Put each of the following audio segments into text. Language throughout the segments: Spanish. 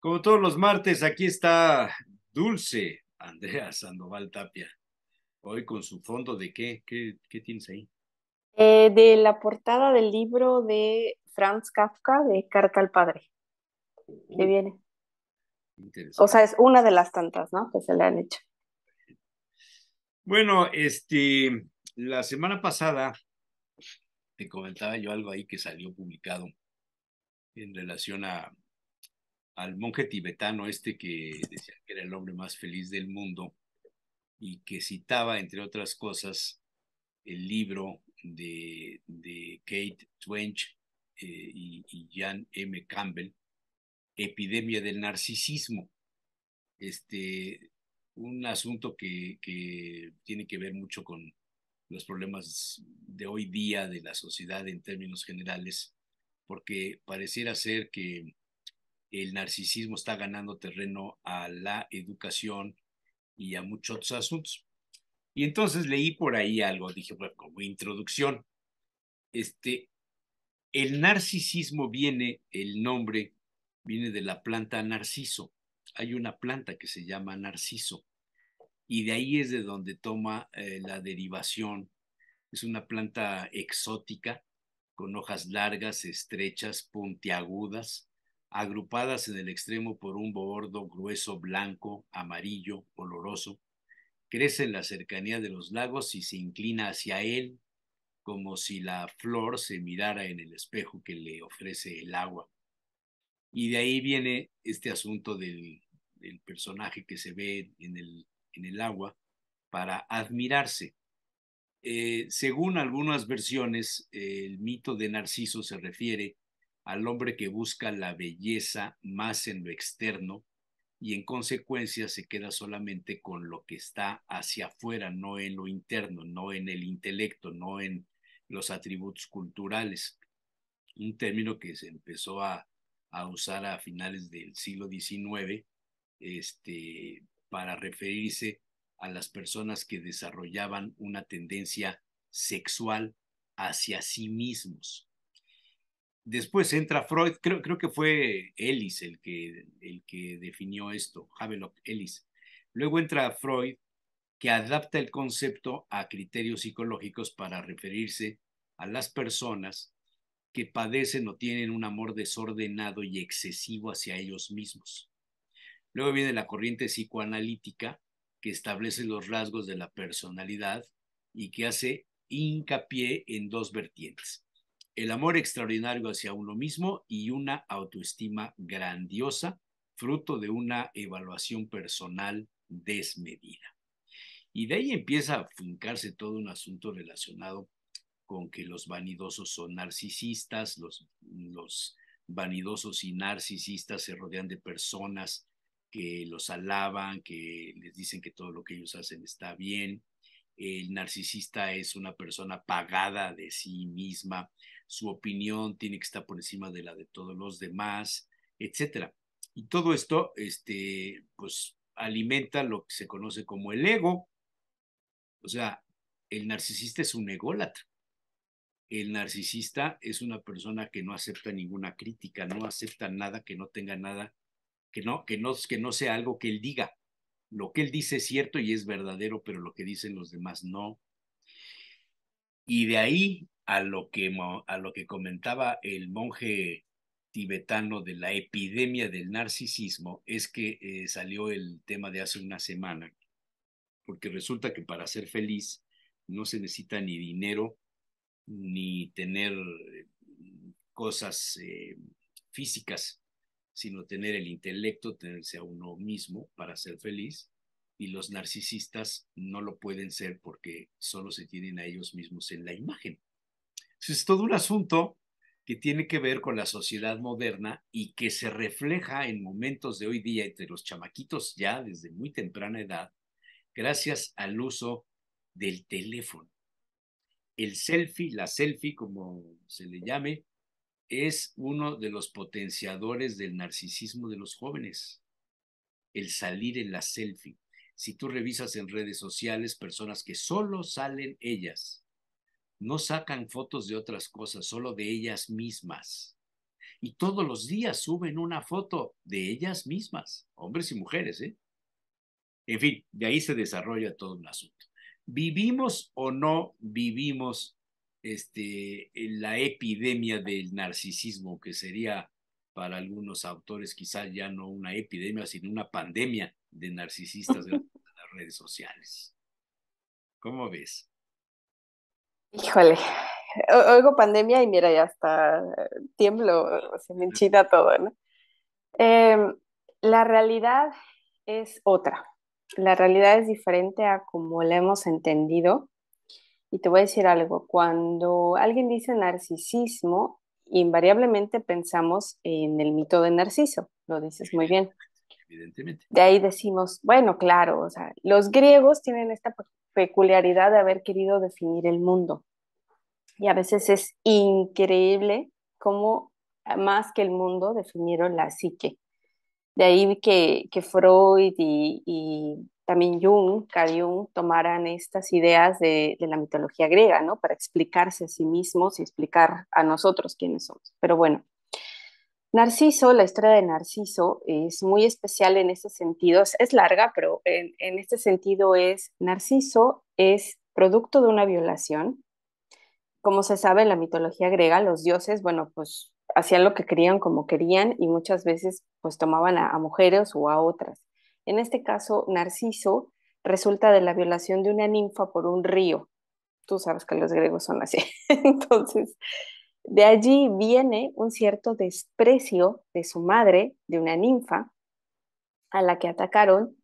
Como todos los martes, aquí está Dulce Andrea Sandoval Tapia. Hoy con su fondo de qué? ¿Qué, tienes ahí? Eh, de la portada del libro de Franz Kafka, de Carta al Padre. Le uh. que viene. O sea, es una de las tantas, ¿no? Que se le han hecho. Bueno, este, la semana pasada te comentaba yo algo ahí que salió publicado en relación a, al monje tibetano este que decía que era el hombre más feliz del mundo y que citaba, entre otras cosas, el libro de, Kate Twench eh, y, y Jan M. Campbell, Epidemia del Narcisismo. Este, un asunto que tiene que ver mucho con los problemas de hoy día de la sociedad en términos generales, porque pareciera ser que el narcisismo está ganando terreno a la educación y a muchos otros asuntos. Y entonces leí por ahí algo, dije, bueno, como introducción, este, el narcisismo viene, el nombre viene de la planta narciso. Hay una planta que se llama narciso y de ahí es de donde toma eh, la derivación. Es una planta exótica con hojas largas, estrechas, puntiagudas, agrupadas en el extremo por un bordo grueso blanco, amarillo, oloroso. Crece en la cercanía de los lagos y se inclina hacia él como si la flor se mirara en el espejo que le ofrece el agua. Y de ahí viene este asunto del personaje que se ve en el en el agua para admirarse. Eh, según algunas versiones, el mito de Narciso se refiere al hombre que busca la belleza más en lo externo y en consecuencia se queda solamente con lo que está hacia afuera, no en lo interno, no en el intelecto, no en los atributos culturales. Un término que se empezó a, a usar a finales del siglo XIX, este, para referirse a las personas que desarrollaban una tendencia sexual hacia sí mismos. Después entra Freud, creo, que fue Ellis el que, el que definió esto, Havelock Ellis. Luego entra Freud, que adapta el concepto a criterios psicológicos para referirse a las personas que padecen o tienen un amor desordenado y excesivo hacia ellos mismos. Luego viene la corriente psicoanalítica que establece los rasgos de la personalidad y que hace hincapié en dos vertientes. El amor extraordinario hacia uno mismo y una autoestima grandiosa, fruto de una evaluación personal desmedida. Y de ahí empieza a fincarse todo un asunto relacionado con que los vanidosos son narcisistas, los, los vanidosos y narcisistas se rodean de personas que los alaban, que les dicen que todo lo que ellos hacen está bien. El narcisista es una persona pagada de sí misma, su opinión tiene que estar por encima de la de todos los demás, etc. Y todo esto, este, pues, alimenta lo que se conoce como el ego. O sea, el narcisista es un ególatra. El narcisista es una persona que no acepta ninguna crítica, no acepta nada que no tenga nada que no, que no, sea algo que él diga. Lo que él dice es cierto y es verdadero, pero lo que dicen los demás no. Y de ahí a lo que, a lo que comentaba el monje tibetano de la epidemia del narcisismo es que eh, salió el tema de hace una semana, porque resulta que para ser feliz no se necesita ni dinero, ni tener eh, cosas eh, físicas, sino tener el intelecto, tenerse a uno mismo para ser feliz. Y los narcisistas no lo pueden ser porque solo se tienen a ellos mismos en la imagen. es todo un asunto que tiene que ver con la sociedad moderna y que se refleja en momentos de hoy día entre los chamaquitos ya desde muy temprana edad, gracias al uso del teléfono. El selfie, la selfie, como se le llame, es uno de los potenciadores del narcisismo de los jóvenes, el salir en la selfie. Si tú revisas en redes sociales personas que solo salen ellas, no sacan fotos de otras cosas, solo de ellas mismas. Y todos los días suben una foto de ellas mismas, hombres y mujeres, ¿eh? En fin, de ahí se desarrolla todo un asunto. ¿Vivimos o no vivimos este, la epidemia del narcisismo, que sería para algunos autores quizás ya no una epidemia, sino una pandemia de narcisistas de las redes sociales. ¿Cómo ves? Híjole, oigo pandemia y mira, ya está, tiemblo, se me enchida todo, ¿no? Em, la realidad es otra, la realidad es diferente a como la hemos entendido y te voy a decir algo, cuando alguien dice narcisismo, invariablemente pensamos en el mito de Narciso, lo dices muy bien. Evidentemente. De ahí decimos, bueno, claro, o sea, los griegos tienen esta peculiaridad de haber querido definir el mundo. Y a veces es increíble cómo más que el mundo definieron la psique. De ahí que, Freud y también Jung, Carl tomaran estas ideas de, la mitología griega, ¿no? Para explicarse a sí mismos y explicar a nosotros quiénes somos. Pero bueno, Narciso, la historia de Narciso es muy especial en ese sentido, es larga, pero en, este sentido es, Narciso es producto de una violación. Como se sabe en la mitología griega, los dioses, bueno, pues hacían lo que querían como querían y muchas veces pues tomaban a mujeres o a otras. En este caso, Narciso resulta de la violación de una ninfa por un río. Tú sabes que los griegos son así. Entonces, de allí viene un cierto desprecio de su madre, de una ninfa, a la que atacaron.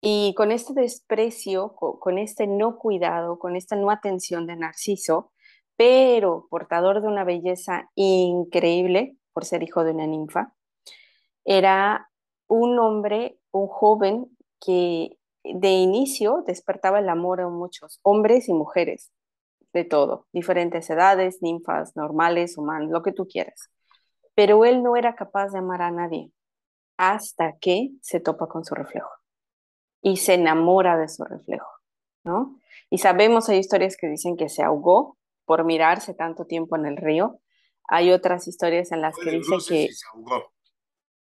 Y con este desprecio, con este no cuidado, con esta no atención de Narciso, pero portador de una belleza increíble por ser hijo de una ninfa, era un hombre un joven que de inicio despertaba el amor en muchos hombres y mujeres, de todo, diferentes edades, ninfas, normales, humanos, lo que tú quieras. Pero él no era capaz de amar a nadie hasta que se topa con su reflejo y se enamora de su reflejo, ¿no? Y sabemos, hay historias que dicen que se ahogó por mirarse tanto tiempo en el río. Hay otras historias en las que dice que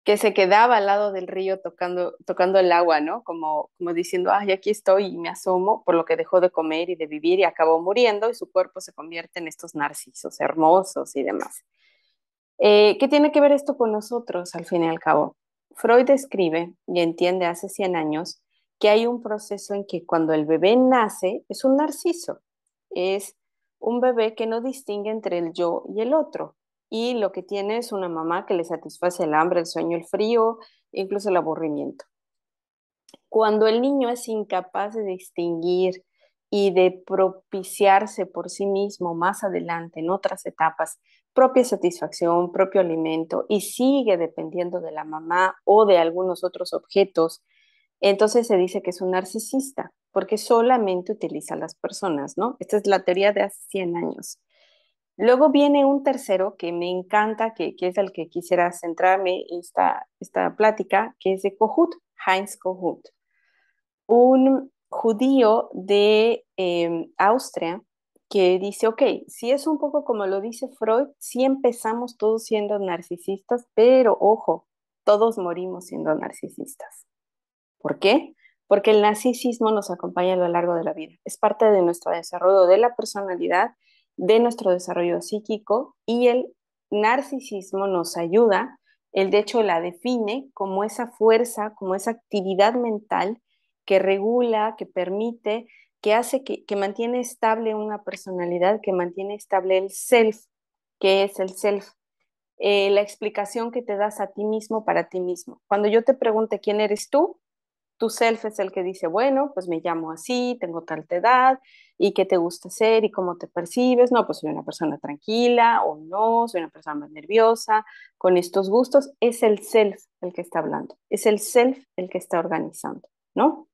que se quedaba al lado del río tocando, tocando el agua, ¿no? Como, como diciendo, ay, aquí estoy y me asomo, por lo que dejó de comer y de vivir y acabó muriendo y su cuerpo se convierte en estos narcisos hermosos y demás. Eh, ¿Qué tiene que ver esto con nosotros al fin y al cabo? Freud escribe y entiende hace 100 años que hay un proceso en que cuando el bebé nace es un narciso, es un bebé que no distingue entre el yo y el otro, y lo que tiene es una mamá que le satisface el hambre, el sueño, el frío, incluso el aburrimiento. Cuando el niño es incapaz de distinguir y de propiciarse por sí mismo más adelante en otras etapas, propia satisfacción, propio alimento y sigue dependiendo de la mamá o de algunos otros objetos, entonces se dice que es un narcisista porque solamente utiliza a las personas, ¿no? Esta es la teoría de hace 100 años. Luego viene un tercero que me encanta, que, es el que quisiera centrarme esta, esta plática, que es de Kohut, Heinz Kohut, un judío de em, Austria que dice, ok, si es un poco como lo dice Freud, si empezamos todos siendo narcisistas, pero ojo, todos morimos siendo narcisistas. ¿Por qué? Porque el narcisismo nos acompaña a lo largo de la vida. Es parte de nuestro desarrollo de la personalidad de nuestro desarrollo psíquico y el narcisismo nos ayuda, él de hecho la define como esa fuerza, como esa actividad mental que regula, que permite, que hace que, que mantiene estable una personalidad, que mantiene estable el self, que es el self, eh, la explicación que te das a ti mismo para ti mismo. Cuando yo te pregunte quién eres tú, tu self es el que dice, bueno, pues me llamo así, tengo tal edad, y qué te gusta hacer y cómo te percibes. No, pues soy una persona tranquila o no, soy una persona más nerviosa, con estos gustos. Es el self el que está hablando, es el self el que está organizando, ¿no?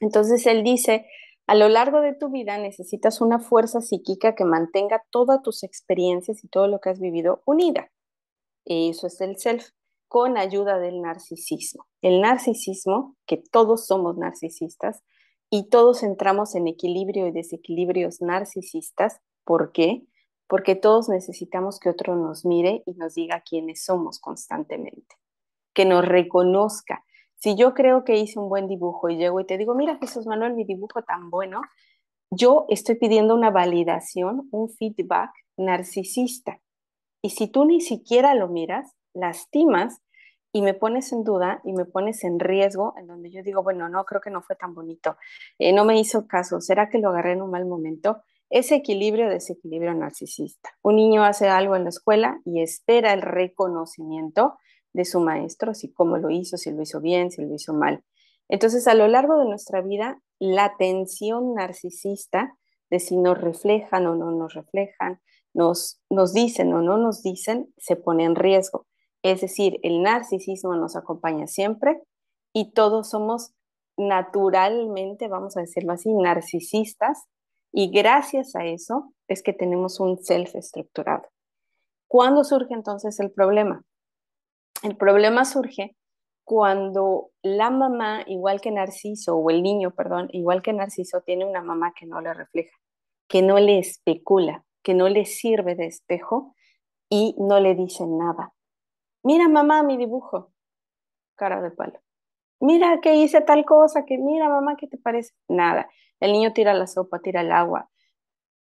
Entonces él dice, a lo largo de tu vida necesitas una fuerza psíquica que mantenga todas tus experiencias y todo lo que has vivido unida. y Eso es el self con ayuda del narcisismo. El narcisismo, que todos somos narcisistas y todos entramos en equilibrio y desequilibrios narcisistas. ¿Por qué? Porque todos necesitamos que otro nos mire y nos diga quiénes somos constantemente, que nos reconozca. Si yo creo que hice un buen dibujo y llego y te digo, mira Jesús Manuel, mi dibujo tan bueno, yo estoy pidiendo una validación, un feedback narcisista. Y si tú ni siquiera lo miras, lastimas y me pones en duda y me pones en riesgo, en donde yo digo, bueno, no, creo que no fue tan bonito, eh, no me hizo caso, ¿será que lo agarré en un mal momento? Ese equilibrio, desequilibrio narcisista. Un niño hace algo en la escuela y espera el reconocimiento de su maestro, si cómo lo hizo, si lo hizo bien, si lo hizo mal. Entonces, a lo largo de nuestra vida, la tensión narcisista de si nos reflejan o no nos reflejan, nos, nos dicen o no nos dicen, se pone en riesgo. Es decir, el narcisismo nos acompaña siempre y todos somos naturalmente, vamos a decirlo así, narcisistas y gracias a eso es que tenemos un self estructurado. ¿Cuándo surge entonces el problema? El problema surge cuando la mamá, igual que Narciso, o el niño, perdón, igual que Narciso, tiene una mamá que no le refleja, que no le especula, que no le sirve de espejo y no le dice nada mira mamá mi dibujo, cara de palo. Mira que hice tal cosa, que mira mamá, ¿qué te parece? Nada. El niño tira la sopa, tira el agua,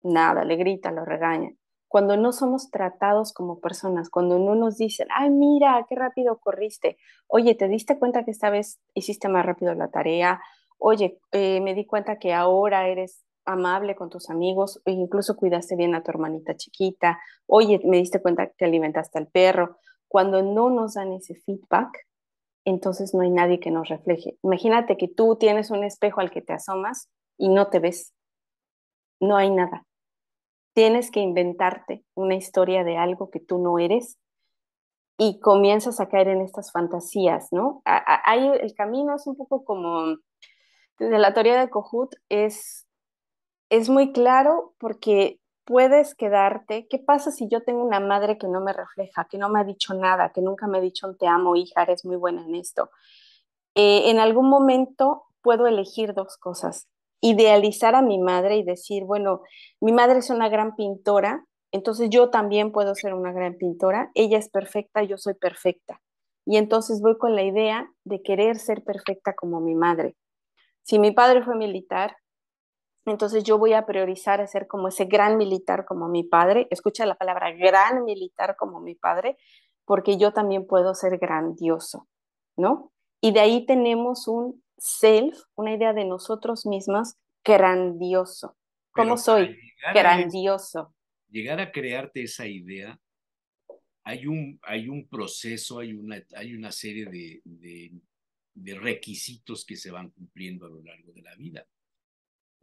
nada, le grita, lo regaña. Cuando no somos tratados como personas, cuando no nos dicen, ay, mira, qué rápido corriste, oye, ¿te diste cuenta que esta vez hiciste más rápido la tarea? Oye, eh, me di cuenta que ahora eres amable con tus amigos, e incluso cuidaste bien a tu hermanita chiquita, oye, me diste cuenta que alimentaste al perro. Cuando no nos dan ese feedback, entonces no hay nadie que nos refleje. Imagínate que tú tienes un espejo al que te asomas y no te ves. No hay nada. Tienes que inventarte una historia de algo que tú no eres y comienzas a caer en estas fantasías, ¿no? Ahí el camino es un poco como de la teoría de Cohut, es, es muy claro porque puedes quedarte. ¿Qué pasa si yo tengo una madre que no me refleja, que no me ha dicho nada, que nunca me ha dicho te amo, hija, eres muy buena en esto? Eh, en algún momento puedo elegir dos cosas. Idealizar a mi madre y decir, bueno, mi madre es una gran pintora, entonces yo también puedo ser una gran pintora, ella es perfecta, yo soy perfecta. Y entonces voy con la idea de querer ser perfecta como mi madre. Si mi padre fue militar, entonces yo voy a priorizar a ser como ese gran militar como mi padre. Escucha la palabra gran militar como mi padre, porque yo también puedo ser grandioso, ¿no? Y de ahí tenemos un self, una idea de nosotros mismos, grandioso. ¿Cómo soy? Grandioso. llegar a crearte esa idea, hay un, hay un proceso, hay una, serie de requisitos que se van cumpliendo a lo largo de la vida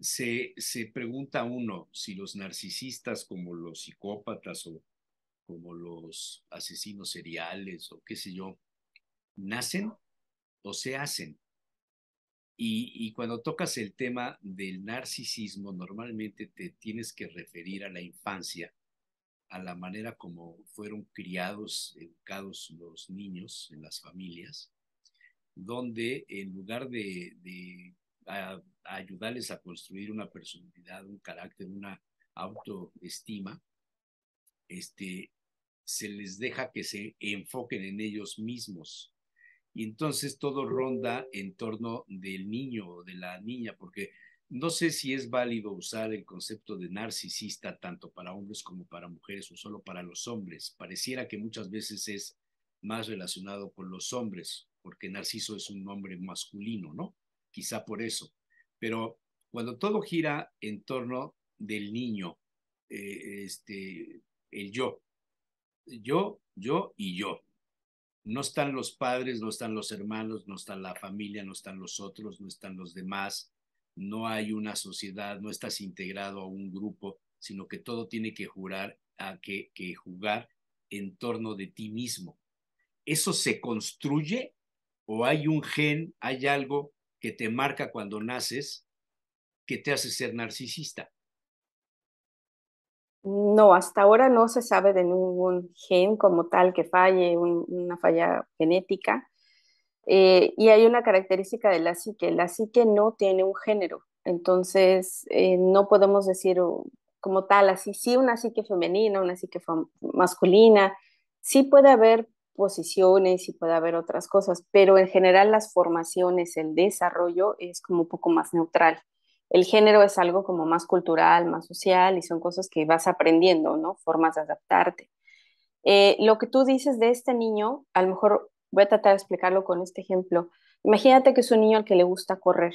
se, pregunta uno si los narcisistas como los psicópatas o como los asesinos seriales o qué sé yo, nacen o se hacen. Y, cuando tocas el tema del narcisismo, normalmente te tienes que referir a la infancia, a la manera como fueron criados, educados los niños en las familias, donde en lugar de a, ayudarles a construir una personalidad, un carácter, una autoestima, este, se les deja que se enfoquen en ellos mismos. Y entonces todo ronda en torno del niño o de la niña, porque no sé si es válido usar el concepto de narcisista tanto para hombres como para mujeres o solo para los hombres. Pareciera que muchas veces es más relacionado con los hombres, porque Narciso es un nombre masculino, ¿no? quizá por eso. Pero cuando todo gira en torno del niño, eh, este, el yo, yo, yo y yo. No están los padres, no están los hermanos, no está la familia, no están los otros, no están los demás, no hay una sociedad, no estás integrado a un grupo, sino que todo tiene que jurar a que, que jugar en torno de ti mismo. ¿Eso se construye o hay un gen, hay algo que te marca cuando naces que te hace ser narcisista? No, hasta ahora no se sabe de ningún gen como tal que falle, una falla genética. Eh, y hay una característica de la psique, la psique no tiene un género, entonces eh, no podemos decir oh, como tal, así sí una psique femenina, una psique masculina, sí puede haber posiciones y puede haber otras cosas, pero en general las formaciones, el desarrollo es como un poco más neutral. El género es algo como más cultural, más social y son cosas que vas aprendiendo, ¿no? Formas de adaptarte. Eh, lo que tú dices de este niño, a lo mejor voy a tratar de explicarlo con este ejemplo. Imagínate que es un niño al que le gusta correr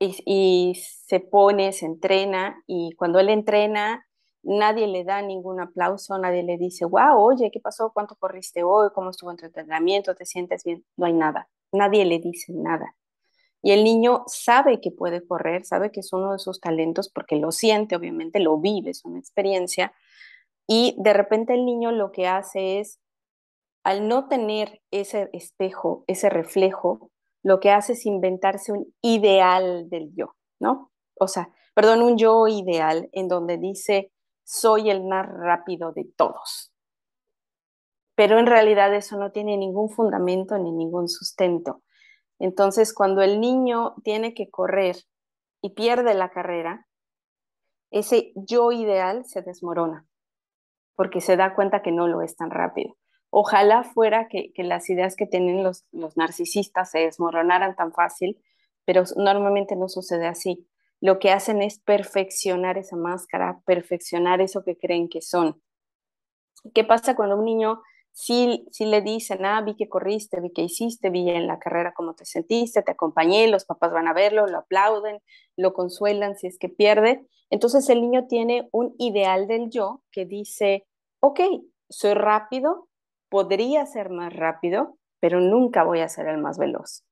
y se pone, se entrena y cuando él entrena nadie le da ningún aplauso, nadie le dice, wow, oye, ¿qué pasó? ¿Cuánto corriste hoy? ¿Cómo estuvo en tu entrenamiento? ¿Te sientes bien? No hay nada, nadie le dice nada. Y el niño sabe que puede correr, sabe que es uno de sus talentos porque lo siente, obviamente lo vive, es una experiencia. Y de repente el niño lo que hace es, al no tener ese espejo, ese reflejo, lo que hace es inventarse un ideal del yo, ¿no? O sea, perdón, un yo ideal en donde dice, soy el más rápido de todos. Pero en realidad eso no tiene ningún fundamento ni ningún sustento. Entonces, cuando el niño tiene que correr y pierde la carrera, ese yo ideal se desmorona porque se da cuenta que no lo es tan rápido. Ojalá fuera que, las ideas que tienen los narcisistas se desmoronaran tan fácil, pero normalmente no sucede así lo que hacen es perfeccionar esa máscara, perfeccionar eso que creen que son. ¿Qué pasa cuando un niño si le dicen, ah, vi que corriste, vi que hiciste, vi en la carrera cómo te sentiste, te acompañé, los papás van a verlo, lo aplauden, lo consuelan si es que pierde? Entonces el niño tiene un ideal del yo que dice, ok, soy rápido, podría ser más rápido, pero nunca voy a ser el más veloz.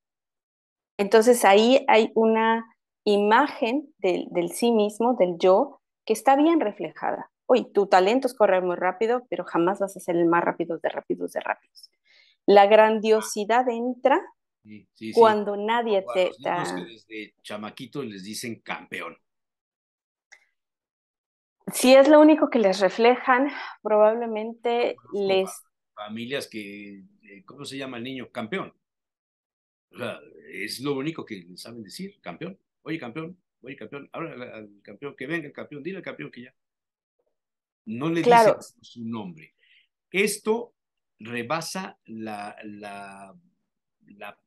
Entonces ahí hay una imagen del, sí mismo, del yo, que está bien reflejada. Oye, tu talento es correr muy rápido, pero jamás vas a ser el más rápido de rápidos de rápidos. La grandiosidad entra cuando nadie te los desde chamaquito les dicen campeón. Si es lo único que les reflejan, probablemente les. Familias que. Eh, ¿Cómo se llama el niño? Campeón. es lo único que saben decir, campeón. Oye, campeón, oye, campeón, ahora al, campeón que venga, el campeón, dile al campeón que ya. No le claro. su nombre. Esto rebasa la, la,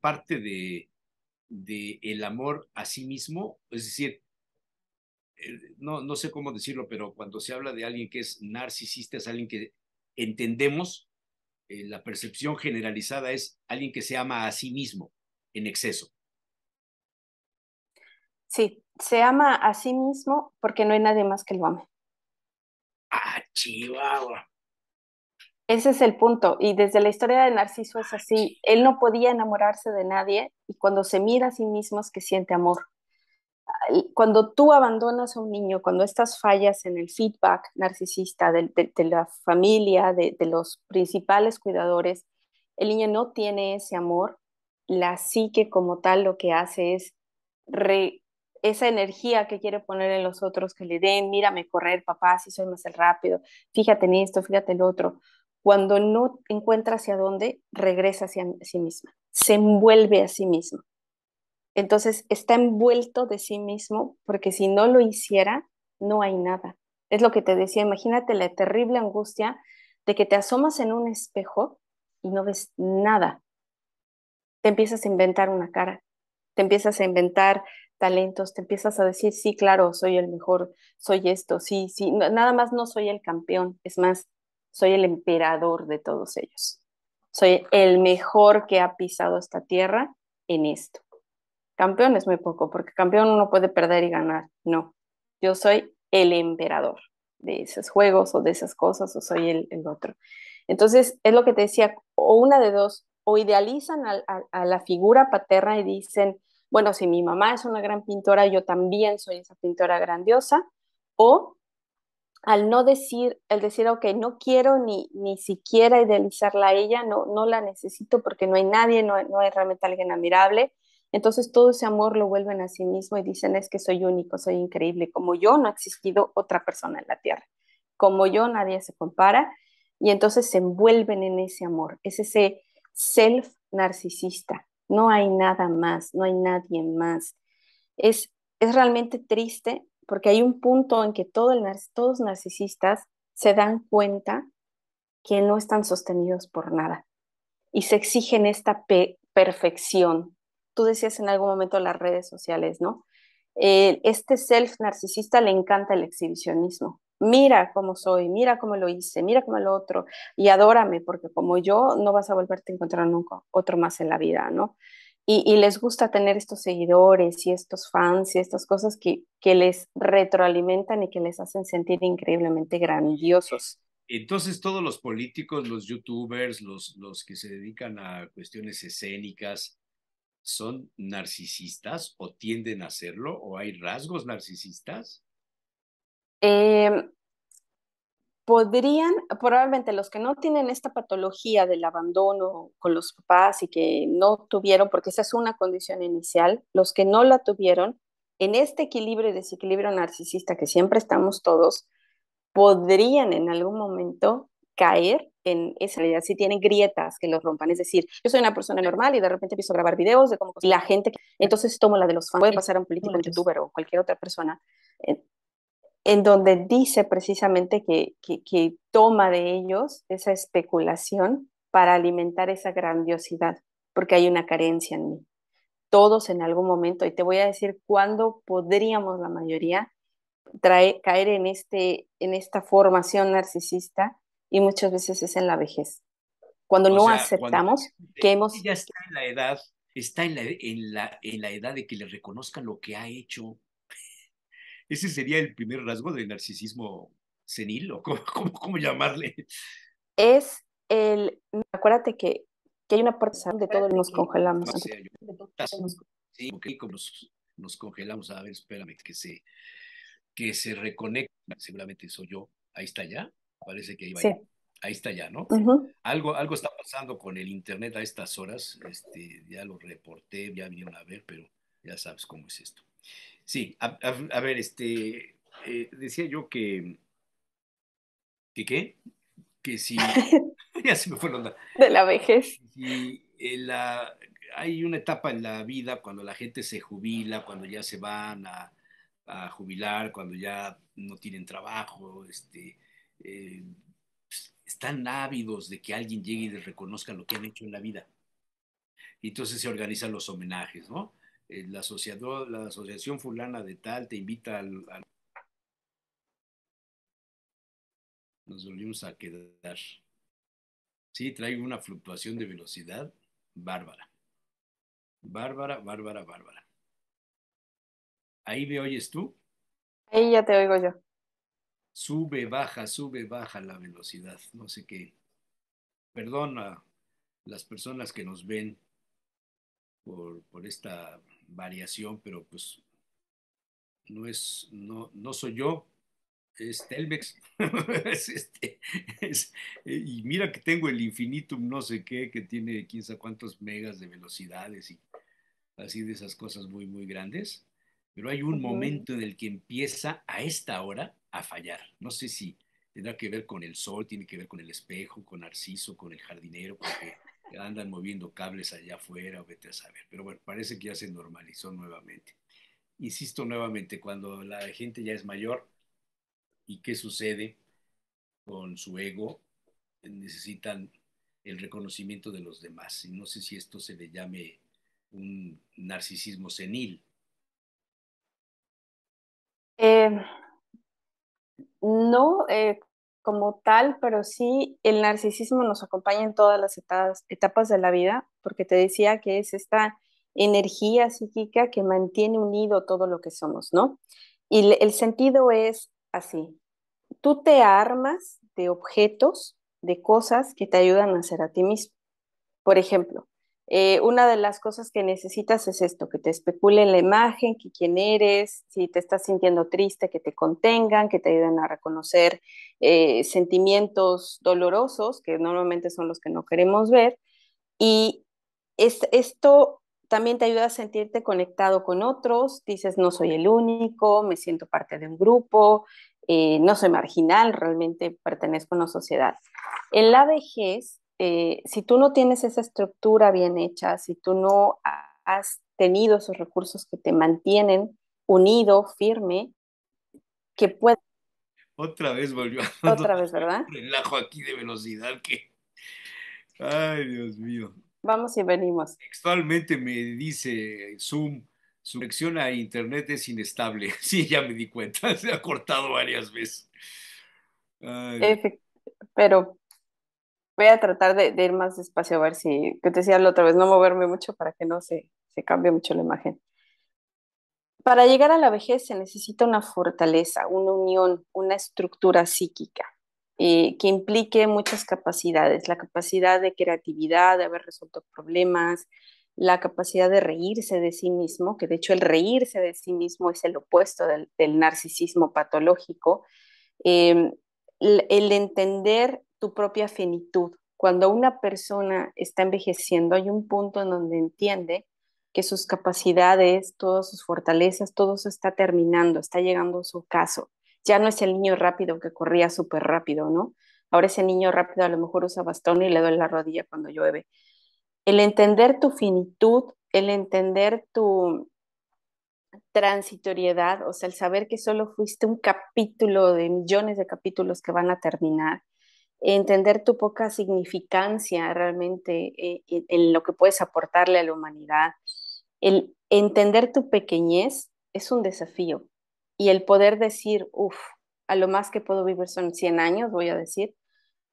parte de, de, el amor a sí mismo, es decir, eh, no, no sé cómo decirlo, pero cuando se habla de alguien que es narcisista, es alguien que entendemos, eh, la percepción generalizada es alguien que se ama a sí mismo en exceso. Sí, se ama a sí mismo porque no hay nadie más que lo ame. Ah, chihuahua. Ese es el punto. Y desde la historia de Narciso es ah, así. Él no podía enamorarse de nadie y cuando se mira a sí mismo es que siente amor. Cuando tú abandonas a un niño, cuando estas fallas en el feedback narcisista de, la familia, de, de los principales cuidadores, el niño no tiene ese amor, la psique como tal lo que hace es re, esa energía que quiere poner en los otros, que le den, mírame correr, papá, si soy más el rápido, fíjate en esto, fíjate en lo otro. Cuando no encuentra hacia dónde, regresa hacia sí misma, se envuelve a sí misma. Entonces está envuelto de sí mismo porque si no lo hiciera, no hay nada. Es lo que te decía, imagínate la terrible angustia de que te asomas en un espejo y no ves nada. Te empiezas a inventar una cara, te empiezas a inventar talentos, te empiezas a decir, sí, claro, soy el mejor, soy esto, sí, sí, nada más no soy el campeón, es más, soy el emperador de todos ellos. Soy el mejor que ha pisado esta tierra en esto. Campeón es muy poco, porque campeón uno puede perder y ganar, no. Yo soy el emperador de esos juegos o de esas cosas, o soy el, otro. Entonces, es lo que te decía, o una de dos, o idealizan a la figura paterna y dicen, bueno, si mi mamá es una gran pintora, yo también soy esa pintora grandiosa, o al no decir, el decir, ok, no quiero ni, ni siquiera idealizarla a ella, no, no la necesito porque no hay nadie, no, no hay realmente alguien admirable. Entonces todo ese amor lo vuelven a sí mismo y dicen, es que soy único, soy increíble, como yo no ha existido otra persona en la tierra, como yo nadie se compara, y entonces se envuelven en ese amor, es ese self narcisista, no hay nada más, no hay nadie más. Es, realmente triste porque hay un punto en que todos los todos narcisistas se dan cuenta que no están sostenidos por nada y se exigen esta perfección. Tú decías en algún momento las redes sociales, ¿no? Eh, este self narcisista le encanta el exhibicionismo mira cómo soy, mira cómo lo hice, mira cómo lo otro, y adórame, porque como yo no vas a volverte a encontrar nunca otro más en la vida, ¿no? Y, les gusta tener estos seguidores y estos fans y estas cosas que, les retroalimentan y que les hacen sentir increíblemente grandiosos. Entonces todos los políticos, los youtubers, los, los que se dedican a cuestiones escénicas, ¿son narcisistas o tienden a serlo? ¿O hay rasgos narcisistas? Em, podrían, probablemente los que no tienen esta patología del abandono con los papás y que no tuvieron, porque esa es una condición inicial, los que no la tuvieron, en este equilibrio y desequilibrio narcisista que siempre estamos todos, podrían en algún momento caer en esa realidad, si tienen grietas que los rompan. Es decir, yo soy una persona normal y de repente empiezo a grabar videos de cómo la gente, entonces tomo la de los fans, puede pasar a un político, un youtuber o cualquier otra persona. Eh, en donde dice precisamente que, toma de ellos esa especulación para alimentar esa grandiosidad, porque hay una carencia en mí. Todos en algún momento, y te voy a decir cuándo podríamos la mayoría caer en, este, en esta formación narcisista, y muchas veces es en la vejez, cuando no aceptamos que hemos... Ya está en la edad, está en la, en la edad de que le reconozcan lo que ha hecho, ese sería el primer rasgo del narcisismo senil o cómo, llamarle. Es el, acuérdate que, que hay una parte de todo nos congelamos. sí, como nos, congelamos, a ver, espérame, que se, que se reconecta, seguramente soy yo, ahí está ya, parece que ahí va. Ahí está ya, ¿no? algo, algo está pasando con el Internet a estas horas, este, ya lo reporté, ya vinieron a ver, pero ya sabes cómo es esto. Sí, a, ver, este, eh, decía yo que, que qué, que si, ya se me fue la onda. De la vejez. Eh, hay una etapa en la vida cuando la gente se jubila, cuando ya se van a, jubilar, cuando ya no tienen trabajo, este, eh, pues, están ávidos de que alguien llegue y les reconozca lo que han hecho en la vida. Y entonces se organizan los homenajes, ¿no? la, la asociación fulana de tal te invita al, Nos volvimos a quedar. Sí, trae una fluctuación de velocidad bárbara. Bárbara, bárbara, bárbara. ¿Ahí me oyes tú? Ahí ya te oigo yo. Sube, baja, sube, baja la velocidad. No sé qué. Perdona las personas que nos ven por, por esta variación, pero pues no es, no, no soy yo, es Telmex. Este, y mira que tengo el infinitum no sé qué, que tiene quién sabe cuántos megas de velocidades y así de esas cosas muy, muy grandes. Pero hay un momento en el que empieza a esta hora a fallar. No sé si tendrá que ver con el sol, tiene que ver con el espejo, con Narciso, con el jardinero, porque que andan moviendo cables allá afuera, o vete a saber. Pero bueno, parece que ya se normalizó nuevamente. Insisto nuevamente, cuando la gente ya es mayor, ¿y qué sucede con su ego? Necesitan el reconocimiento de los demás. Y no sé si esto se le llame un narcisismo senil. Eh, no, eh, como tal, pero sí el narcisismo nos acompaña en todas las etapas, de la vida, porque te decía que es esta energía psíquica que mantiene unido todo lo que somos, ¿no? Y el sentido es así, tú te armas de objetos, de cosas que te ayudan a ser a ti mismo. Por ejemplo, eh, una de las cosas que necesitas es esto, que te especulen la imagen, que quién eres, si te estás sintiendo triste, que te contengan, que te ayuden a reconocer eh, sentimientos dolorosos, que normalmente son los que no queremos ver. Y esto también te ayuda a sentirte conectado con otros, dices, no soy el único, me siento parte de un grupo, eh, no soy marginal, realmente pertenezco a una sociedad. En la vejez eh, si tú no tienes esa estructura bien hecha, si tú no has tenido esos recursos que te mantienen unido, firme, que puedes... Otra vez volvió. Otra vez, ¿verdad? Relajo aquí de velocidad que... Ay, Dios mío. Vamos y venimos. Textualmente me dice Zoom, su conexión a Internet es inestable. Sí, ya me di cuenta, se ha cortado varias veces. Ay. Pero voy a tratar de, ir más despacio a ver si, que te decía la otra vez, no moverme mucho para que no se, se cambie mucho la imagen. Para llegar a la vejez se necesita una fortaleza, una unión, una estructura psíquica que implique muchas capacidades, la capacidad de creatividad, de haber resuelto problemas, la capacidad de reírse de sí mismo, que de hecho el reírse de sí mismo es el opuesto del, narcisismo patológico, em, el entender tu propia finitud. Cuando una persona está envejeciendo, hay un punto en donde entiende que sus capacidades, todas sus fortalezas, todo eso está terminando, está llegando a su caso. Ya no es el niño rápido que corría súper rápido, ¿no? Ahora ese niño rápido a lo mejor usa bastón y le duele la rodilla cuando llueve. El entender tu finitud, el entender tu transitoriedad, o sea, el saber que solo fuiste un capítulo de millones de capítulos que van a terminar, entender tu poca significancia realmente eh, en, lo que puedes aportarle a la humanidad. El entender tu pequeñez es un desafío y el poder decir, uff, a lo más que puedo vivir son 100 años, voy a decir,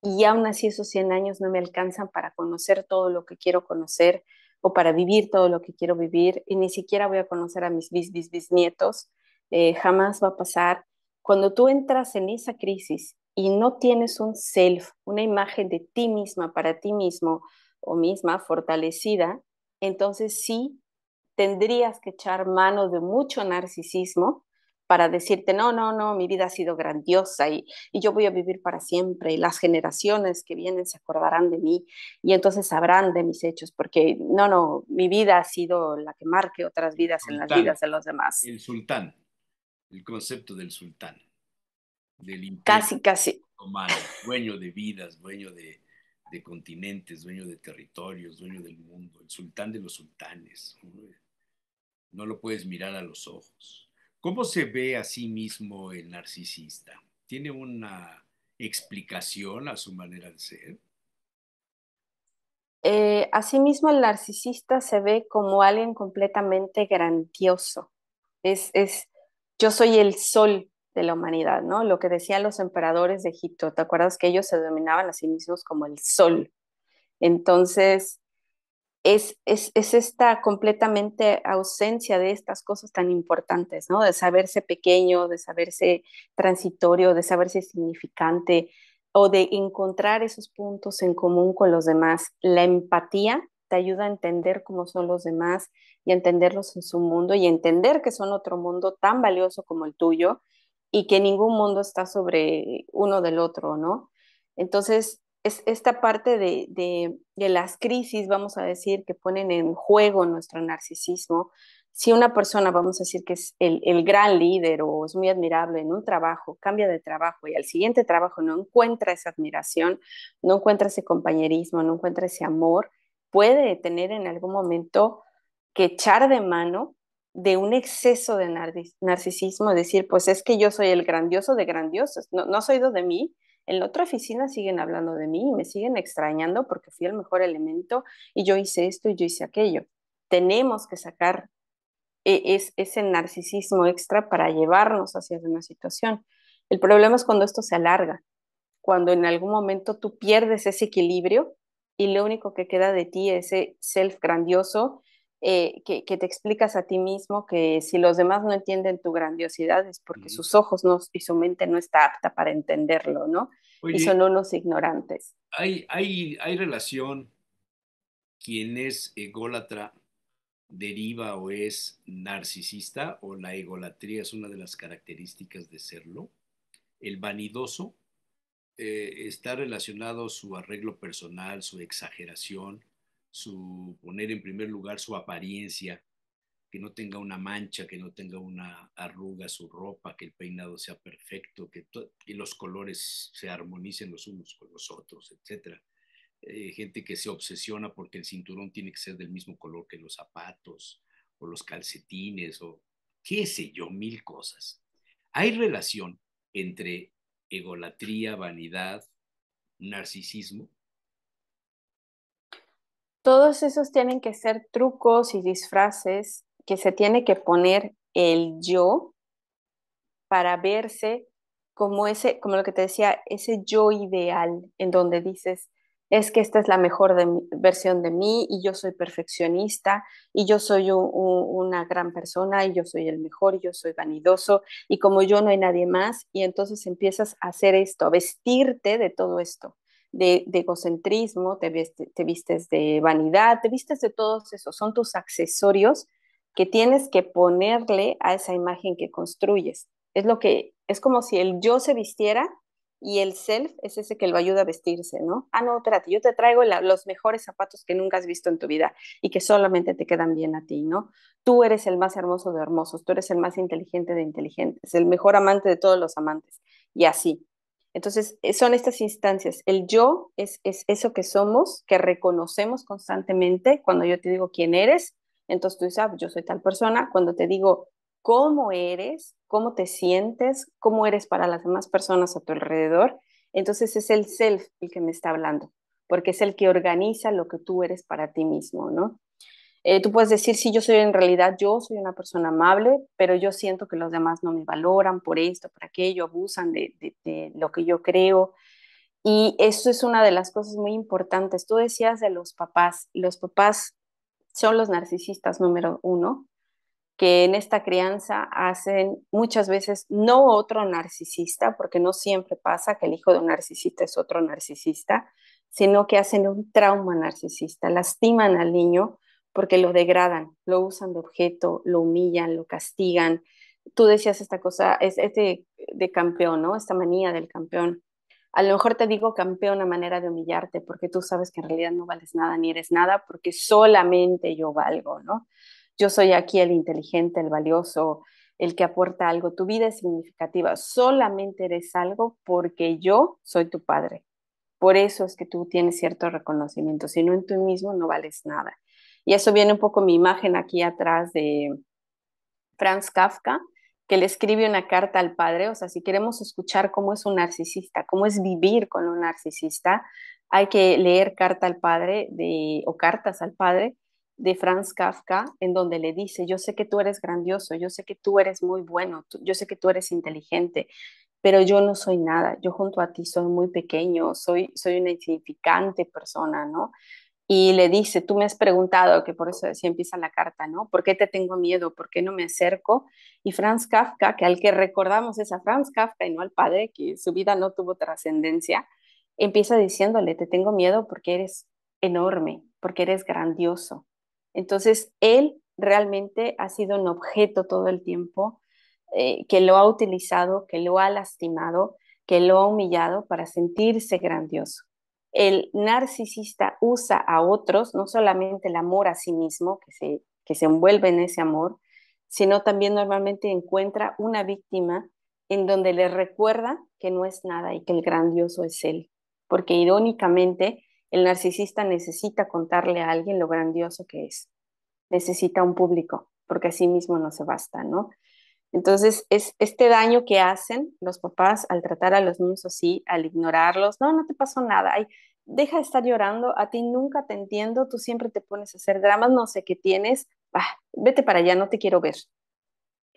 y aún así esos 100 años no me alcanzan para conocer todo lo que quiero conocer o para vivir todo lo que quiero vivir y ni siquiera voy a conocer a mis bis, bis, bisnietos, eh, jamás va a pasar. Cuando tú entras en esa crisis y no tienes un self, una imagen de ti misma para ti mismo o misma fortalecida, entonces sí tendrías que echar mano de mucho narcisismo para decirte, no, no, no, mi vida ha sido grandiosa y, yo voy a vivir para siempre y las generaciones que vienen se acordarán de mí y entonces sabrán de mis hechos, porque no, no, mi vida ha sido la que marque otras vidas en las vidas de los demás. El sultán, el concepto del sultán del casi, casi. dueño de vidas, dueño de, continentes, dueño de territorios, dueño del mundo, el sultán de los sultanes. No lo puedes mirar a los ojos. ¿Cómo se ve a sí mismo el narcisista? ¿Tiene una explicación a su manera de ser? Eh, mismo el narcisista se ve como alguien completamente grandioso. Es, es, yo soy el sol, de la humanidad, ¿no? Lo que decían los emperadores de Egipto, ¿te acuerdas que ellos se dominaban a sí mismos como el sol? Entonces, es, esta completamente ausencia de estas cosas tan importantes, ¿no? De saberse pequeño, de saberse transitorio, de saberse significante o de encontrar esos puntos en común con los demás. La empatía te ayuda a entender cómo son los demás y a entenderlos en su mundo y entender que son otro mundo tan valioso como el tuyo y que ningún mundo está sobre uno del otro, ¿no? Entonces, es esta parte de, de, las crisis, vamos a decir, que ponen en juego nuestro narcisismo. Si una persona, vamos a decir que es el, el gran líder o es muy admirable en un trabajo, cambia de trabajo y al siguiente trabajo no encuentra esa admiración, no encuentra ese compañerismo, no encuentra ese amor, puede tener en algún momento que echar de mano de un exceso de narcisismo, decir, pues es que yo soy el grandioso de grandiosos, no, no soy de mí. En la otra oficina siguen hablando de mí y me siguen extrañando porque fui el mejor elemento y yo hice esto y yo hice aquello. Tenemos que sacar e-, es, ese narcisismo extra para llevarnos hacia una situación. El problema es cuando esto se alarga, cuando en algún momento tú pierdes ese equilibrio y lo único que queda de ti ese self grandioso eh, que, te explicas a ti mismo que si los demás no entienden tu grandiosidad es porque sus ojos y su mente no está apta para entenderlo, ¿no? y son unos ignorantes. Hay, relación quien es ególatra deriva o es narcisista o la egolatría es una de las características de serlo. El vanidoso eh, está relacionado su arreglo personal, su exageración, su poner en primer lugar su apariencia, que no tenga una mancha, que no tenga una arruga su ropa, que el peinado sea perfecto, que, los colores se armonicen los unos con los otros, etc. Eh, gente que se obsesiona porque el cinturón tiene que ser del mismo color que los zapatos o los calcetines o qué sé yo, mil cosas. Hay relación entre egolatría, vanidad, narcisismo todos esos tienen que ser trucos y disfraces que se tiene que poner el yo para verse como ese, como lo que te decía, ese yo ideal en donde dices, es que esta es la mejor versión de mí y yo soy perfeccionista y yo soy una gran persona y yo soy el mejor y yo soy vanidoso y como yo no hay nadie más y entonces empiezas a hacer esto, a vestirte de todo esto de, egocentrismo, te, vistes de vanidad, te vistes de todos esos, son tus accesorios que tienes que ponerle a esa imagen que construyes. Es lo que es como si el yo se vistiera y el self es ese que lo ayuda a vestirse, ¿no? Ah, no, espérate, yo te traigo los mejores zapatos que nunca has visto en tu vida y que solamente te quedan bien a ti, ¿no? Tú eres el más hermoso de hermosos, tú eres el más inteligente de inteligentes, el mejor amante de todos los amantes y así. Entonces, eh, son estas instancias. El yo es, es, eso que somos, que reconocemos constantemente. Cuando yo te digo quién eres, entonces tú dices, ah, yo soy tal persona. Cuando te digo cómo eres, cómo te sientes, cómo eres para las demás personas a tu alrededor, entonces es el self el que me está hablando, porque es el que organiza lo que tú eres para ti mismo, ¿no? Eh, tú puedes decir, si yo soy en realidad, yo soy una persona amable, pero yo siento que los demás no me valoran por esto, por aquello, abusan de lo que yo creo. Y eso es una de las cosas muy importantes. Tú decías de los papás, los papás son los narcisistas número uno, que en esta crianza hacen muchas veces no otro narcisista, porque no siempre pasa que el hijo de un narcisista es otro narcisista, sino que hacen un trauma narcisista, lastiman al niño porque lo degradan, lo usan de objeto, lo humillan, lo castigan. Tú decías esta cosa, es este de campeón, ¿no? Esta manía del campeón. A lo mejor te digo campeón a manera de humillarte, porque tú sabes que en realidad no vales nada ni eres nada, porque solamente yo valgo, ¿no? Yo soy aquí el inteligente, el valioso, el que aporta algo. Tu vida es significativa. Solamente eres algo porque yo soy tu padre. Por eso es que tú tienes cierto reconocimiento. Si no en tú mismo, no vales nada. Y eso viene un poco mi imagen aquí atrás de Franz Kafka, que le escribe una carta al padre. O sea, si queremos escuchar cómo es un narcisista, cómo es vivir con un narcisista, hay que leer carta al padre de, o cartas al padre de Franz Kafka, en donde le dice, yo sé que tú eres grandioso, yo sé que tú eres muy bueno, yo sé que tú eres inteligente, pero yo no soy nada, yo junto a ti soy muy pequeño, soy, soy una insignificante persona, ¿no? y le dice, tú me has preguntado, que por eso así empieza la carta, ¿no? ¿Por qué te tengo miedo? ¿Por qué no me acerco? Y Franz Kafka, que al que recordamos es a Franz Kafka y no al padre, que su vida no tuvo trascendencia, empieza diciéndole, te tengo miedo porque eres enorme, porque eres grandioso. Entonces, él realmente ha sido un objeto todo el tiempo eh, que lo ha utilizado, que lo ha lastimado, que lo ha humillado para sentirse grandioso el narcisista usa a otros, no solamente el amor a sí mismo, que se, que se envuelve en ese amor, sino también normalmente encuentra una víctima en donde le recuerda que no es nada y que el grandioso es él. Porque irónicamente, el narcisista necesita contarle a alguien lo grandioso que es. Necesita un público, porque a sí mismo no se basta, ¿no? Entonces, es este daño que hacen los papás al tratar a los niños así, al ignorarlos, no, no te pasó nada, deja de estar llorando, a ti nunca te entiendo, tú siempre te pones a hacer dramas, no sé qué tienes, vete para allá, no te quiero ver.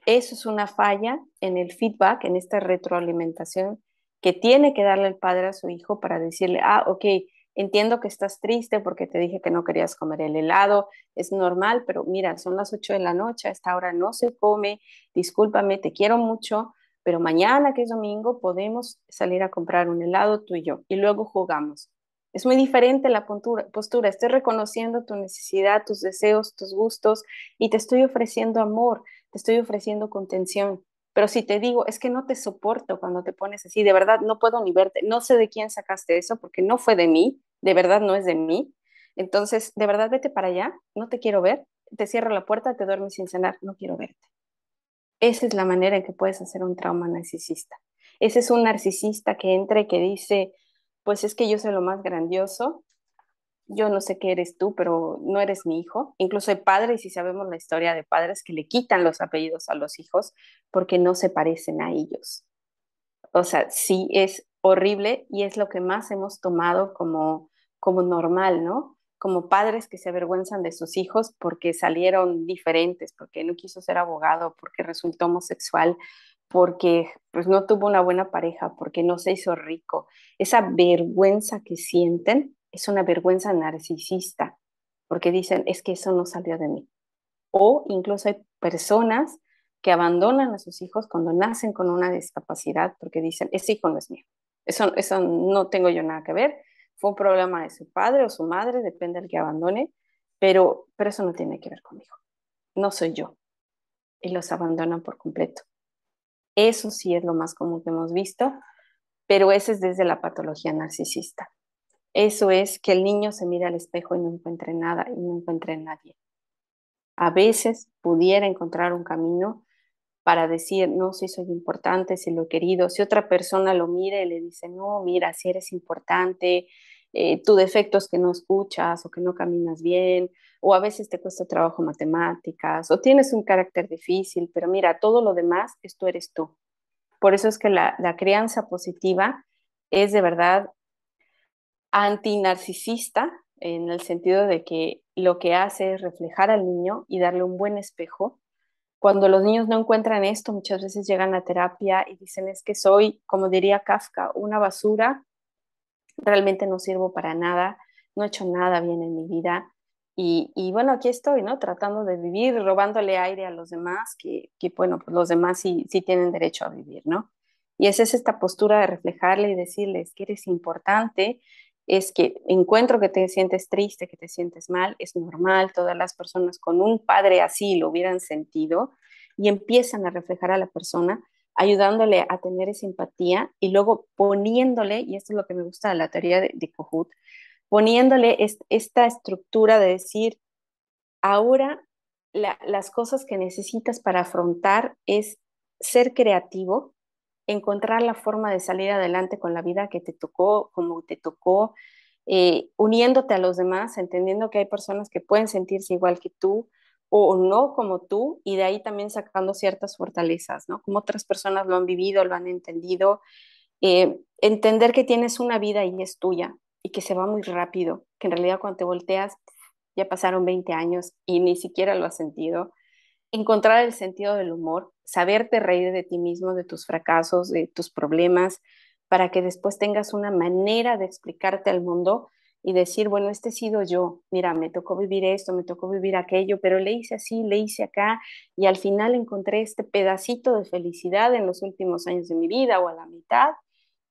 Eso es una falla en el feedback, en esta retroalimentación que tiene que darle el padre a su hijo para decirle, ah, ok, entiendo que estás triste porque te dije que no querías comer el helado, es normal, pero mira, son las 8 de la noche, a esta hora no se come, discúlpame, te quiero mucho, pero mañana que es domingo podemos salir a comprar un helado tú y yo y luego jugamos. Es muy diferente la postura, postura. estoy reconociendo tu necesidad, tus deseos, tus gustos y te estoy ofreciendo amor, te estoy ofreciendo contención. Pero si te digo, es que no te soporto cuando te pones así, de verdad no puedo ni verte, no sé de quién sacaste eso porque no fue de mí, de verdad no es de mí. Entonces, de verdad vete para allá, no te quiero ver, te cierro la puerta, te duermes sin cenar, no quiero verte. Esa es la manera en que puedes hacer un trauma narcisista. Ese es un narcisista que entra y que dice, pues es que yo soy lo más grandioso, yo no sé qué eres tú, pero no eres mi hijo. Incluso hay padres, y sabemos la historia de padres que le quitan los apellidos a los hijos porque no se parecen a ellos. O sea, sí es horrible y es lo que más hemos tomado como, como normal, ¿no? Como padres que se avergüenzan de sus hijos porque salieron diferentes, porque no quiso ser abogado, porque resultó homosexual, porque pues, no tuvo una buena pareja, porque no se hizo rico. Esa vergüenza que sienten es una vergüenza narcisista, porque dicen, es que eso no salió de mí. O incluso hay personas que abandonan a sus hijos cuando nacen con una discapacidad porque dicen, ese hijo no es mío, eso, eso no tengo yo nada que ver, fue un problema de su padre o su madre, depende del que abandone, pero, pero eso no tiene que ver conmigo, no soy yo. Y los abandonan por completo. Eso sí es lo más común que hemos visto, pero ese es desde la patología narcisista eso es que el niño se mire al espejo y no encuentre nada y no encuentre nadie. A veces pudiera encontrar un camino para decir, no, si soy importante, si lo he querido, si otra persona lo mire y le dice, no, mira, si eres importante, eh, tu defecto es que no escuchas o que no caminas bien, o a veces te cuesta trabajo matemáticas, o tienes un carácter difícil, pero mira, todo lo demás, esto eres tú. Por eso es que la, la crianza positiva es de verdad antinarcisista, en el sentido de que lo que hace es reflejar al niño y darle un buen espejo. Cuando los niños no encuentran esto, muchas veces llegan a terapia y dicen, es que soy, como diría Kafka, una basura, realmente no sirvo para nada, no he hecho nada bien en mi vida. Y, bueno, aquí estoy, ¿no? Tratando de vivir, robándole aire a los demás, que, bueno, pues los demás sí, sí tienen derecho a vivir, ¿no? Y esa es esta postura de reflejarle y decirles que eres importante, es que encuentro que te sientes triste, que te sientes mal, es normal, todas las personas con un padre así lo hubieran sentido y empiezan a reflejar a la persona, ayudándole a tener esa empatía y luego poniéndole, y esto es lo que me gusta de la teoría de, de poniéndole esta estructura de decir, ahora las cosas que necesitas para afrontar es ser creativo, encontrar la forma de salir adelante con la vida que te tocó, como te tocó, eh, uniéndote a los demás, entendiendo que hay personas que pueden sentirse igual que tú o no como tú, y de ahí también sacando ciertas fortalezas, ¿no? Como otras personas lo han vivido, lo han entendido. Eh, entender que tienes una vida y es tuya y que se va muy rápido, que en realidad cuando te volteas ya pasaron 20 años y ni siquiera lo has sentido encontrar el sentido del humor, saberte reír de ti mismo, de tus fracasos, de tus problemas, para que después tengas una manera de explicarte al mundo y decir, bueno, este he sido yo, mira, me tocó vivir esto, me tocó vivir aquello, pero le hice así, le hice acá, y al final encontré este pedacito de felicidad en los últimos años de mi vida o a la mitad,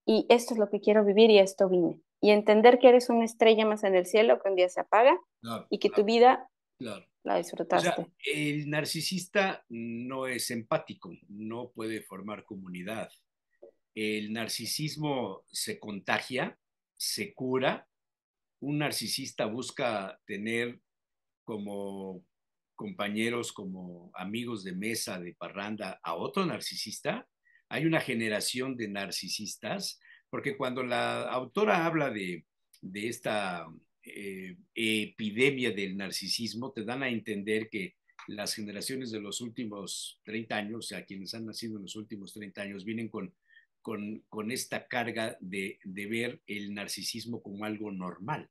y esto es lo que quiero vivir y a esto vine. Y entender que eres una estrella más en el cielo que un día se apaga y que tu vida la el narcisista no es empático, no puede formar comunidad. El narcisismo se contagia, se cura. Un narcisista busca tener como compañeros, como amigos de mesa, de parranda, a otro narcisista. Hay una generación de narcisistas, porque cuando la autora habla de esta eh, epidemia del narcisismo te dan a entender que las generaciones de los últimos 30 años, o sea, quienes han nacido en los últimos 30 años, vienen con, con, con esta carga de, de, ver el narcisismo como algo normal.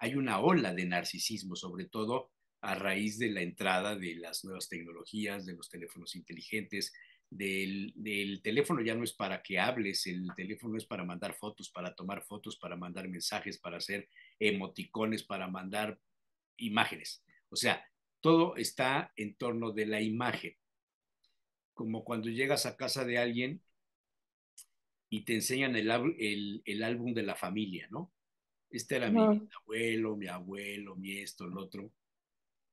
Hay una ola de narcisismo, sobre todo a raíz de la entrada de las nuevas tecnologías, de los teléfonos inteligentes, del, del teléfono ya no es para que hables, el teléfono es para mandar fotos, para tomar fotos, para mandar mensajes, para hacer emoticones para mandar imágenes. O sea, todo está en torno de la imagen. Como cuando llegas a casa de alguien y te enseñan el, álbum de la familia, ¿no? Este era mi abuelo, mi abuelo, mi esto, el otro.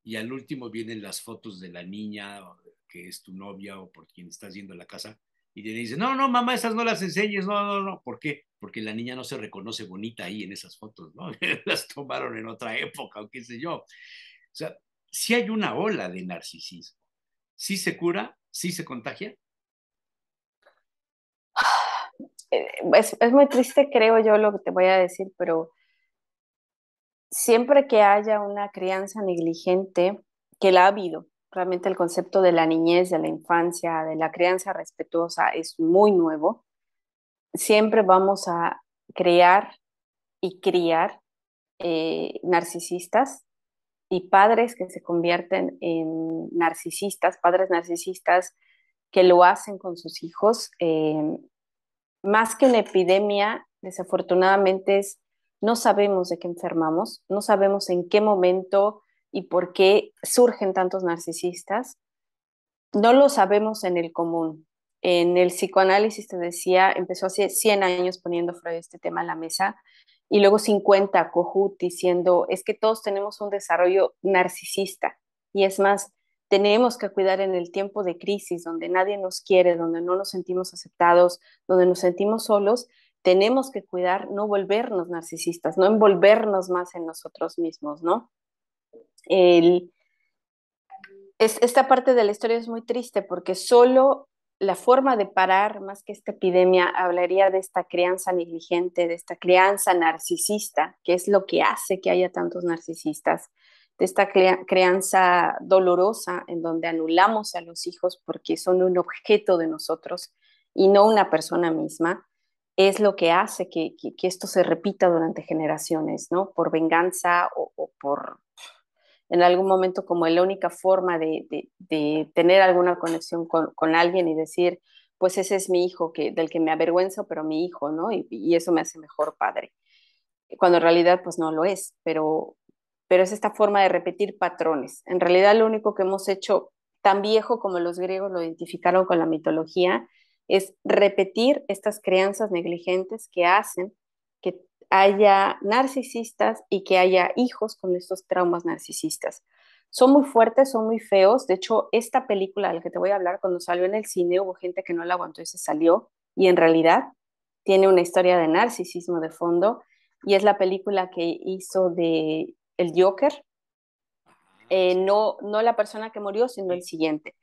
Y al último vienen las fotos de la niña que es tu novia o por quien estás yendo a la casa y le dice, no, no, mamá, esas no las enseñes, no, no, no. ¿Por qué? Porque la niña no se reconoce bonita ahí en esas fotos, ¿no? las tomaron en otra época o qué sé yo. O sea, si hay una ola de narcisismo. ¿Sí se cura? ¿Sí se contagia? Eh, es, es muy triste, creo yo, lo que te voy a decir, pero siempre que haya una crianza negligente, que la ha habido, Realmente el concepto de la niñez, de la infancia, de la crianza respetuosa es muy nuevo. Siempre vamos a crear y criar eh, narcisistas y padres que se convierten en narcisistas, padres narcisistas que lo hacen con sus hijos. Eh, más que una epidemia, desafortunadamente es, no sabemos de qué enfermamos, no sabemos en qué momento y por qué surgen tantos narcisistas, no lo sabemos en el común. En el psicoanálisis, te decía, empezó hace 100 años poniendo Freud este tema a la mesa y luego 50 Cojut, diciendo, es que todos tenemos un desarrollo narcisista y es más, tenemos que cuidar en el tiempo de crisis, donde nadie nos quiere, donde no nos sentimos aceptados, donde nos sentimos solos, tenemos que cuidar no volvernos narcisistas, no envolvernos más en nosotros mismos, ¿no? es, esta parte de la historia es muy triste porque solo la forma de parar más que esta epidemia hablaría de esta crianza negligente, de esta crianza narcisista, que es lo que hace que haya tantos narcisistas, de esta crianza dolorosa en donde anulamos a los hijos porque son un objeto de nosotros y no una persona misma, es lo que hace que, esto se repita durante generaciones, ¿no? Por venganza o por en algún momento como la única forma de, tener alguna conexión con, alguien y decir, pues ese es mi hijo, que, del que me avergüenzo, pero mi hijo, ¿no? Y, eso me hace mejor padre. Cuando en realidad pues no lo es, pero, pero es esta forma de repetir patrones. En realidad lo único que hemos hecho, tan viejo como los griegos lo identificaron con la mitología, es repetir estas crianzas negligentes que hacen que haya narcisistas y que haya hijos con estos traumas narcisistas. Son muy fuertes, son muy feos. De hecho, esta película de la que te voy a hablar, cuando salió en el cine, hubo gente que no la aguantó y se salió. Y en realidad tiene una historia de narcisismo de fondo. Y es la película que hizo de El Joker. Eh, no, no la persona que murió, sino el siguiente.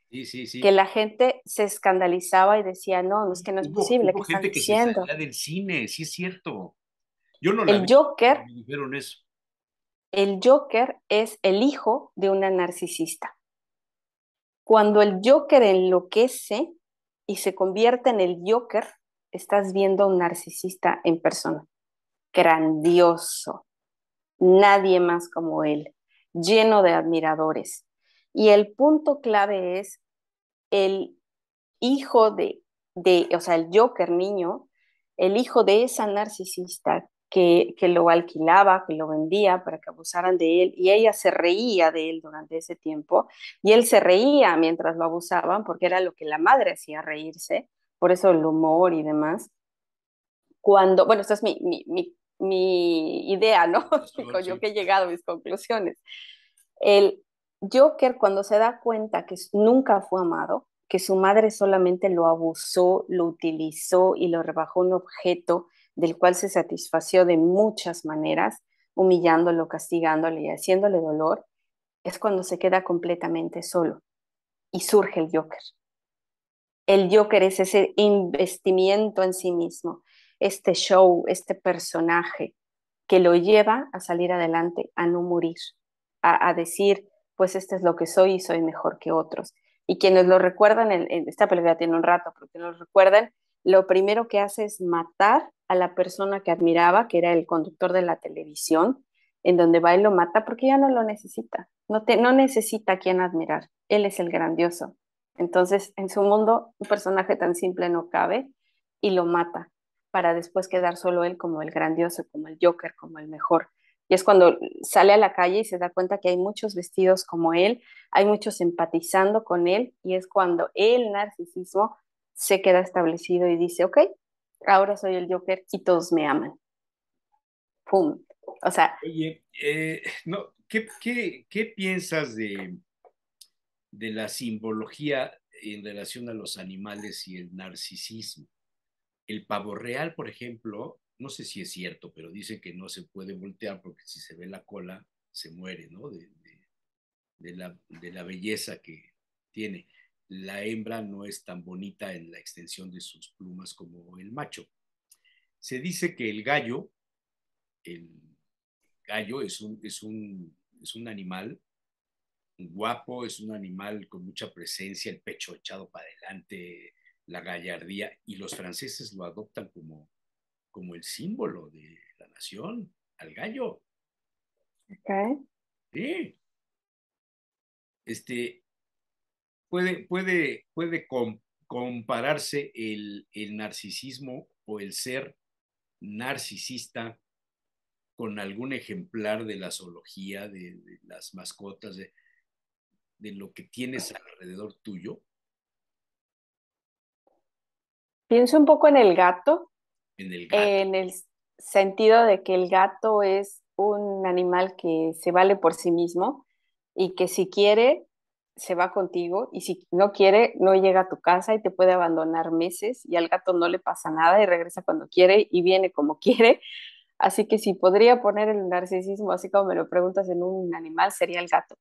que la gente se escandalizaba y decía, no, no es que no es posible, hubo gente que diciendo? del cine, sí es cierto el Joker, El Joker es el hijo de una narcisista. Cuando el Joker enloquece y se convierte en el Joker, estás viendo a un narcisista en persona. Grandioso. Nadie más como él. Lleno de admiradores. Y el punto clave es el hijo de, de, o sea, el Joker niño, el hijo de esa narcisista que, lo alquilaba, que lo vendía para que abusaran de él, y ella se reía de él durante ese tiempo, y él se reía mientras lo abusaban, porque era lo que la madre hacía reírse, por eso el humor y demás. Cuando, bueno, esta es mi, idea, ¿no? yo que he llegado a mis conclusiones. El Joker, cuando se da cuenta que nunca fue amado, que su madre solamente lo abusó, lo utilizó y lo rebajó un objeto, del cual se satisfació de muchas maneras, humillándolo, castigándole y haciéndole dolor, es cuando se queda completamente solo y surge el Joker. El Joker es ese investimiento en sí mismo, este show, este personaje que lo lleva a salir adelante, a no morir, a, decir, pues este es lo que soy y soy mejor que otros. Y quienes lo recuerdan, en, esta película tiene un rato, pero quienes lo recuerdan, lo primero que hace es matar a la persona que admiraba, que era el conductor de la televisión, en donde va y lo mata porque ya no lo necesita, no, te, no necesita a quien admirar, él es el grandioso. Entonces, en su mundo, un personaje tan simple no cabe y lo mata para después quedar solo él como el grandioso, como el Joker, como el mejor. Y es cuando sale a la calle y se da cuenta que hay muchos vestidos como él, hay muchos empatizando con él, y es cuando el narcisismo se queda establecido y dice, ok, ahora soy el Joker y todos me aman. ¡Pum! O sea... Eh, no, ¿qué, piensas de, de la simbología en relación a los animales y el narcisismo? El pavo real, por ejemplo, no sé si es cierto, pero dice que no se puede voltear porque si se ve la cola se muere, ¿no? la, de la, belleza que tiene la hembra no es tan bonita en la extensión de sus plumas como el macho. Se dice que el gallo, el gallo es un, es un, un animal guapo, es un animal con mucha presencia, el pecho echado para adelante, la gallardía, y los franceses lo adoptan como, como el símbolo de la nación, al gallo. Okay. Sí. Este, puede, puede, compararse el, narcisismo o el ser narcisista con algún ejemplar de la zoología, de, las mascotas, de, de, lo que tienes alrededor tuyo? Pienso un poco En el gato. En el sentido de que el gato es un animal que se vale por sí mismo y que si quiere se va contigo y si no quiere, no llega a tu casa y te puede abandonar meses y al gato no le pasa nada y regresa cuando quiere y viene como quiere. Así que si podría poner el narcisismo, así como me lo preguntas en un animal, sería el gato.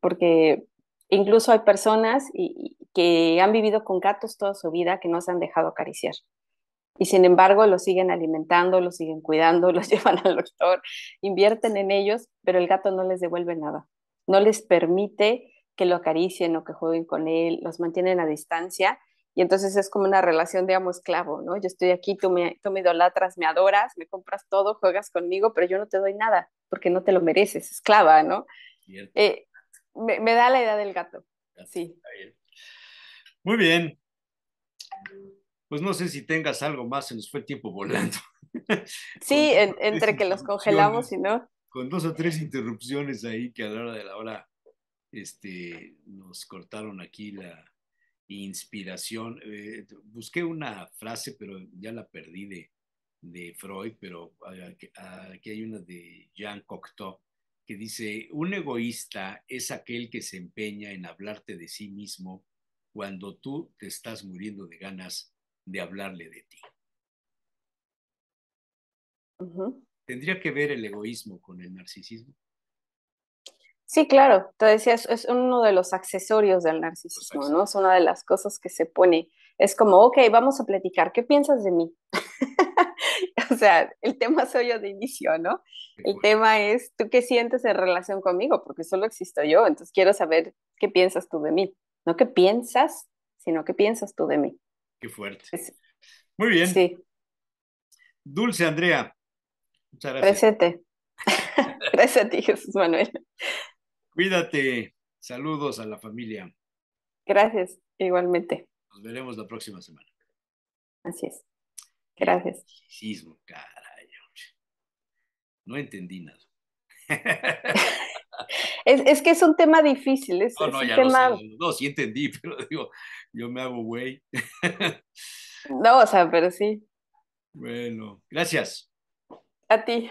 Porque incluso hay personas y, que han vivido con gatos toda su vida que no se han dejado acariciar. Y sin embargo, los siguen alimentando, los siguen cuidando, los llevan al doctor, invierten en ellos, pero el gato no les devuelve nada. No les permite que lo acaricien o que jueguen con él, los mantienen a distancia. Y entonces es como una relación de amo esclavo, ¿no? Yo estoy aquí, tú me, tú me idolatras, me adoras, me compras todo, juegas conmigo, pero yo no te doy nada porque no te lo mereces, esclava, ¿no? Eh, me, da la idea del gato. sí. Muy bien. Pues no sé si tengas algo más, se nos fue tiempo volando. sí, entre que los congelamos y no. Con dos o tres interrupciones ahí que a la hora de la hora este, nos cortaron aquí la inspiración. Eh, busqué una frase, pero ya la perdí de, de Freud, pero eh, ah, aquí hay una de Jean Cocteau que dice, un egoísta es aquel que se empeña en hablarte de sí mismo cuando tú te estás muriendo de ganas de hablarle de ti. ¿Tendría que ver el egoísmo con el narcisismo? Sí, claro, te decías es, uno de los accesorios del narcisismo, ¿no? Es una de las cosas que se pone. Es como, ok, vamos a platicar, ¿qué piensas de mí? o sea, el tema soy yo de inicio, ¿no? el tema es, ¿tú qué sientes en relación conmigo? Porque solo existo yo, entonces quiero saber qué piensas tú de mí. No qué piensas, sino qué piensas tú de mí. Qué fuerte. Muy bien. Sí. Dulce Andrea. Muchas gracias. Presente. gracias a ti, Jesús Manuel. Cuídate. Saludos a la familia. Gracias, igualmente. Nos veremos la próxima semana. Así es. Gracias. No entendí nada. es, que es un tema difícil. Es, no, no, ya Sé, sí entendí, pero digo, yo me hago güey. no, o sea, pero sí. Bueno, gracias. A ti.